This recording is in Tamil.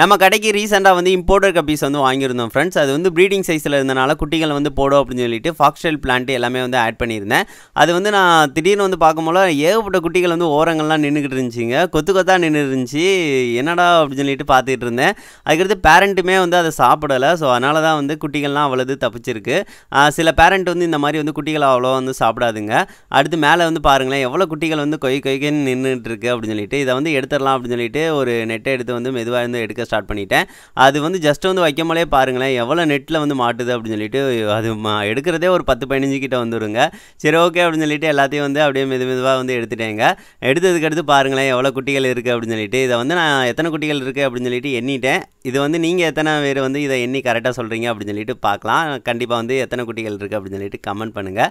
நம்ம கடைக்கு ரீசெண்டாக வந்து இம்போர்ட்டர் கப்பீஸ் வந்து வாங்கியிருந்தோம் ஃப்ரெண்ட்ஸ் அது வந்து ப்ரீடிங் சைஸில் இருந்தனால குட்டிகள் வந்து போடும் அப்படின்னு சொல்லிட்டு ஃபாக்ஸ்டைல் பிளான்ட் எல்லாமே வந்து ஆட் பண்ணியிருந்தேன் அது வந்து நான் திடீர்னு வந்து போல ஏகப்பட்ட குட்டிகள் வந்து ஓரங்கள்லாம் நின்றுக்கிட்டு இருந்துச்சிங்க கொத்து கொத்தா நின்று இருந்துச்சு என்னடா அப்படின்னு சொல்லிட்டு பார்த்துட்டு இருந்தேன் அதுக்கடுத்து பேரண்ட்டுமே வந்து அதை சாப்பிடலை ஸோ அதனால தான் வந்து குட்டிகள்லாம் அவ்வளோது தப்பிச்சிருக்கு சில பேரண்ட் வந்து இந்த மாதிரி வந்து குட்டிகள் அவ்வளோ வந்து சாப்பிடாதுங்க அடுத்து மேலே வந்து பாருங்களேன் எவ்வளோ குட்டிகள் வந்து கொய் கொய்க்குன்னு நின்றுட்டுருக்கு அப்படின்னு சொல்லிட்டு இதை வந்து எடுத்துடலாம் அப்படின்னு சொல்லிட்டு ஒரு நெட்டை எடுத்து வந்து மெதுவாக இருந்து எடுக்க வைக்க ஸ்டார்ட் பண்ணிட்டேன் அது வந்து ஜஸ்ட் வந்து வைக்கும்போதே பாருங்களேன் எவ்வளோ நெட்டில் வந்து மாட்டுது அப்படின்னு சொல்லிட்டு அது எடுக்கிறதே ஒரு பத்து பதினஞ்சு கிட்டே வந்துடுங்க சரி ஓகே அப்படின்னு சொல்லிட்டு எல்லாத்தையும் வந்து அப்படியே மெது மெதுவாக வந்து எடுத்துட்டேங்க எடுத்ததுக்கு பாருங்களேன் எவ்வளோ குட்டிகள் இருக்குது அப்படின்னு சொல்லிட்டு இதை வந்து நான் எத்தனை குட்டிகள் இருக்குது அப்படின்னு சொல்லிட்டு எண்ணிட்டேன் இது வந்து நீங்கள் எத்தனை பேர் வந்து இதை எண்ணி கரெக்டாக சொல்கிறீங்க அப்படின்னு சொல்லிட்டு பார்க்கலாம் கண்டிப்பாக வந்து எத்தனை குட்டிகள் இருக்குது அப்படின்னு சொல்லிட்டு கமெண்ட் பண்ணுங்கள்